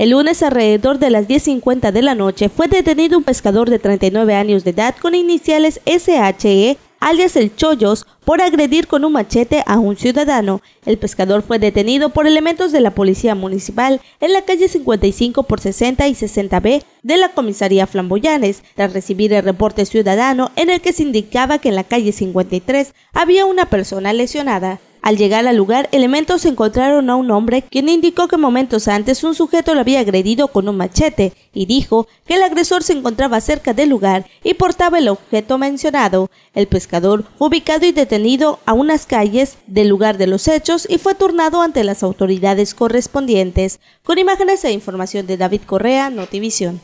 El lunes alrededor de las 10.50 de la noche fue detenido un pescador de 39 años de edad con iniciales SHE alias el Chollos, por agredir con un machete a un ciudadano. El pescador fue detenido por elementos de la Policía Municipal en la calle 55 por 60 y 60B de la Comisaría Flamboyanes, tras recibir el reporte ciudadano en el que se indicaba que en la calle 53 había una persona lesionada. Al llegar al lugar, elementos encontraron a un hombre quien indicó que momentos antes un sujeto lo había agredido con un machete y dijo que el agresor se encontraba cerca del lugar y portaba el objeto mencionado. El pescador fue ubicado y detenido a unas calles del lugar de los hechos y fue turnado ante las autoridades correspondientes. Con imágenes e información de David Correa, Notivision.